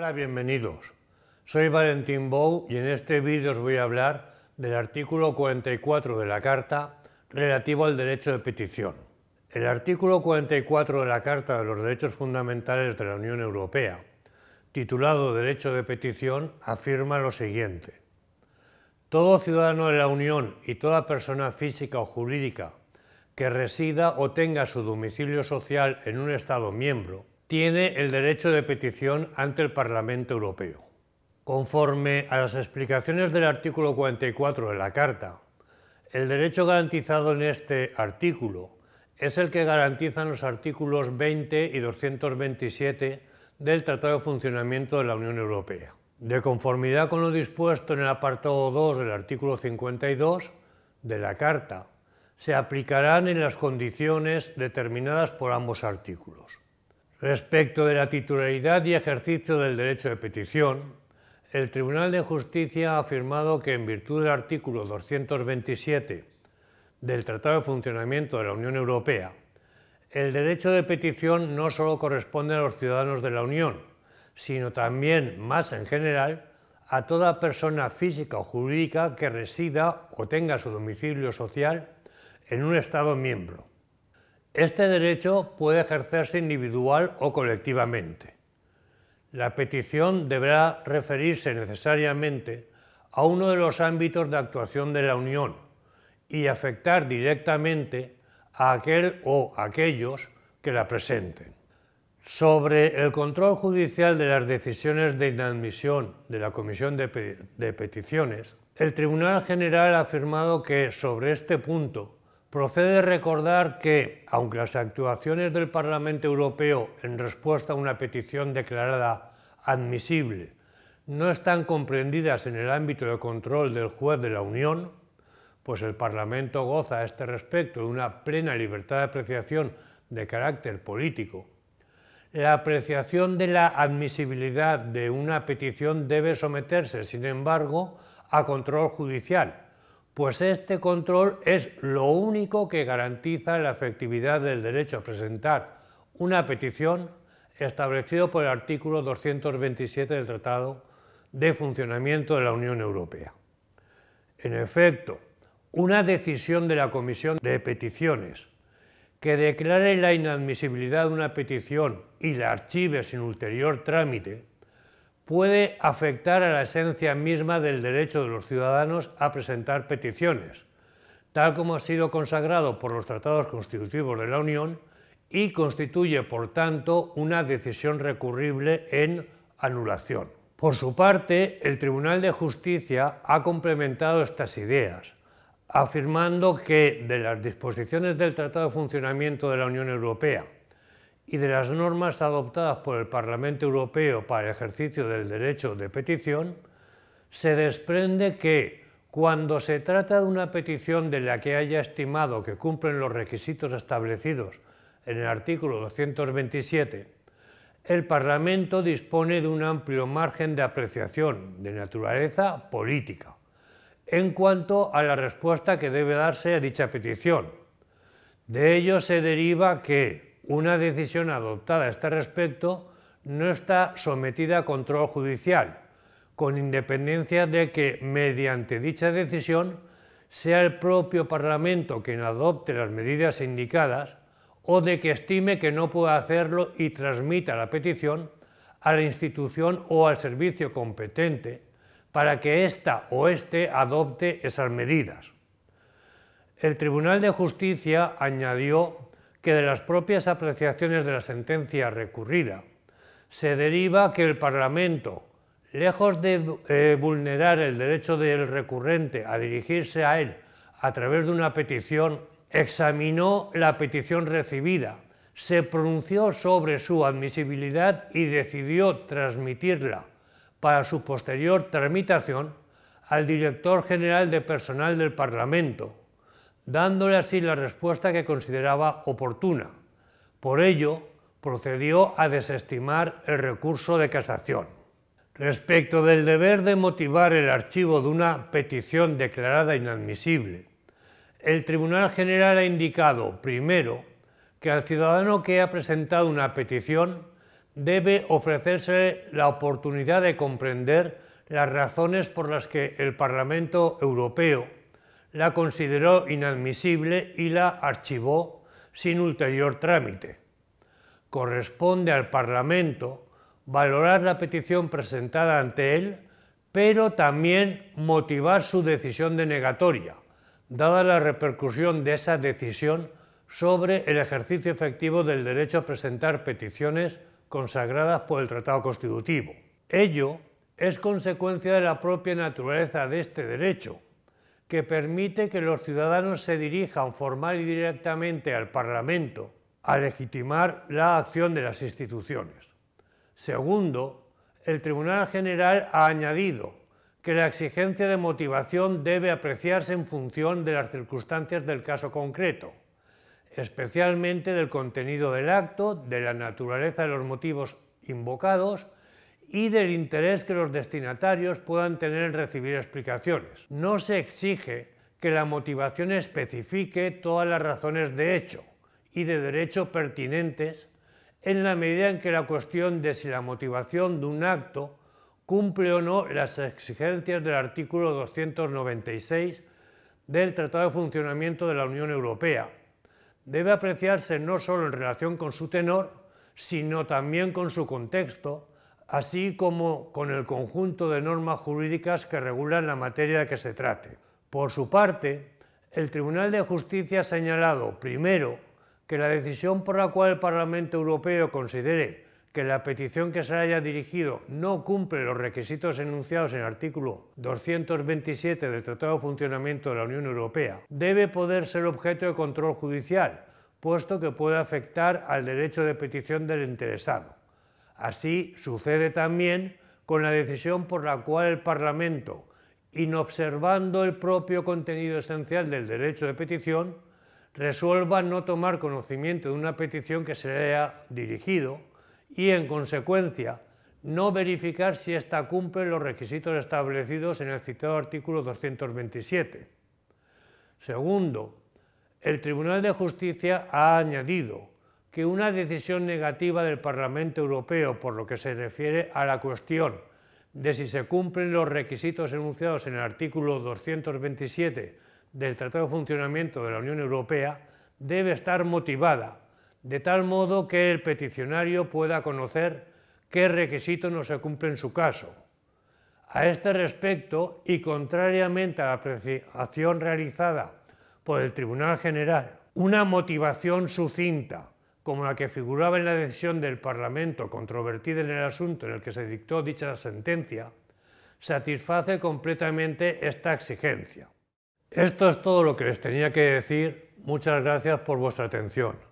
Hola, bienvenidos. Soy Valentín Bou y en este vídeo os voy a hablar del artículo 44 de la Carta relativo al derecho de petición. El artículo 44 de la Carta de los Derechos Fundamentales de la Unión Europea, titulado Derecho de Petición, afirma lo siguiente. Todo ciudadano de la Unión y toda persona física o jurídica que resida o tenga su domicilio social en un Estado miembro tiene el derecho de petición ante el Parlamento Europeo. Conforme a las explicaciones del artículo 44 de la Carta, el derecho garantizado en este artículo es el que garantizan los artículos 20 y 227 del Tratado de Funcionamiento de la Unión Europea. De conformidad con lo dispuesto en el apartado 2 del artículo 52 de la Carta, se aplicarán en las condiciones determinadas por ambos artículos. Respecto de la titularidad y ejercicio del derecho de petición, el Tribunal de Justicia ha afirmado que en virtud del artículo 227 del Tratado de Funcionamiento de la Unión Europea, el derecho de petición no solo corresponde a los ciudadanos de la Unión, sino también, más en general, a toda persona física o jurídica que resida o tenga su domicilio social en un Estado miembro este derecho puede ejercerse individual o colectivamente. La petición deberá referirse necesariamente a uno de los ámbitos de actuación de la Unión y afectar directamente a aquel o aquellos que la presenten. Sobre el control judicial de las decisiones de inadmisión de la Comisión de, Peticiones, el Tribunal General ha afirmado que sobre este punto Procede recordar que, aunque las actuaciones del Parlamento Europeo en respuesta a una petición declarada admisible no están comprendidas en el ámbito de control del juez de la Unión, pues el Parlamento goza a este respecto de una plena libertad de apreciación de carácter político, la apreciación de la admisibilidad de una petición debe someterse, sin embargo, a control judicial, pues este control es lo único que garantiza la efectividad del derecho a presentar una petición establecido por el artículo 227 del Tratado de Funcionamiento de la Unión Europea. En efecto, una decisión de la Comisión de Peticiones que declare la inadmisibilidad de una petición y la archive sin ulterior trámite puede afectar a la esencia misma del derecho de los ciudadanos a presentar peticiones, tal como ha sido consagrado por los tratados constitutivos de la Unión y constituye, por tanto, una decisión recurrible en anulación. Por su parte, el Tribunal de Justicia ha complementado estas ideas, afirmando que de las disposiciones del Tratado de Funcionamiento de la Unión Europea y de las normas adoptadas por el Parlamento Europeo para el ejercicio del derecho de petición, se desprende que cuando se trata de una petición de la que haya estimado que cumplen los requisitos establecidos en el artículo 227, el Parlamento dispone de un amplio margen de apreciación de naturaleza política en cuanto a la respuesta que debe darse a dicha petición. De ello se deriva que una decisión adoptada a este respecto no está sometida a control judicial, con independencia de que, mediante dicha decisión, sea el propio Parlamento quien adopte las medidas indicadas o de que estime que no pueda hacerlo y transmita la petición a la institución o al servicio competente para que ésta o éste adopte esas medidas. El Tribunal de Justicia añadió que de las propias apreciaciones de la sentencia recurrida se deriva que el Parlamento, lejos de eh, vulnerar el derecho del recurrente a dirigirse a él a través de una petición, examinó la petición recibida, se pronunció sobre su admisibilidad y decidió transmitirla para su posterior tramitación al director general de personal del Parlamento, dándole así la respuesta que consideraba oportuna. Por ello, procedió a desestimar el recurso de casación. Respecto del deber de motivar el archivo de una petición declarada inadmisible, el Tribunal General ha indicado, primero, que al ciudadano que ha presentado una petición debe ofrecerse la oportunidad de comprender las razones por las que el Parlamento Europeo la consideró inadmisible y la archivó sin ulterior trámite. Corresponde al Parlamento valorar la petición presentada ante él, pero también motivar su decisión denegatoria, dada la repercusión de esa decisión sobre el ejercicio efectivo del derecho a presentar peticiones consagradas por el Tratado Constitutivo. Ello es consecuencia de la propia naturaleza de este derecho, que permite que los ciudadanos se dirijan formal y directamente al Parlamento a legitimar la acción de las instituciones. Segundo, el Tribunal General ha añadido que la exigencia de motivación debe apreciarse en función de las circunstancias del caso concreto, especialmente del contenido del acto, de la naturaleza de los motivos invocados y del interés que los destinatarios puedan tener en recibir explicaciones. No se exige que la motivación especifique todas las razones de hecho y de derecho pertinentes en la medida en que la cuestión de si la motivación de un acto cumple o no las exigencias del artículo 296 del Tratado de Funcionamiento de la Unión Europea debe apreciarse no solo en relación con su tenor, sino también con su contexto así como con el conjunto de normas jurídicas que regulan la materia que se trate. Por su parte, el Tribunal de Justicia ha señalado, primero, que la decisión por la cual el Parlamento Europeo considere que la petición que se haya dirigido no cumple los requisitos enunciados en el artículo 227 del Tratado de Funcionamiento de la Unión Europea debe poder ser objeto de control judicial, puesto que puede afectar al derecho de petición del interesado. Así sucede también con la decisión por la cual el Parlamento, inobservando el propio contenido esencial del derecho de petición, resuelva no tomar conocimiento de una petición que se le haya dirigido y, en consecuencia, no verificar si ésta cumple los requisitos establecidos en el citado artículo 227. Segundo, el Tribunal de Justicia ha añadido que una decisión negativa del Parlamento Europeo por lo que se refiere a la cuestión de si se cumplen los requisitos enunciados en el artículo 227 del Tratado de Funcionamiento de la Unión Europea debe estar motivada, de tal modo que el peticionario pueda conocer qué requisito no se cumple en su caso. A este respecto, y contrariamente a la apreciación realizada por el Tribunal General, una motivación sucinta como la que figuraba en la decisión del Parlamento controvertida en el asunto en el que se dictó dicha sentencia, satisface completamente esta exigencia. Esto es todo lo que les tenía que decir. Muchas gracias por vuestra atención.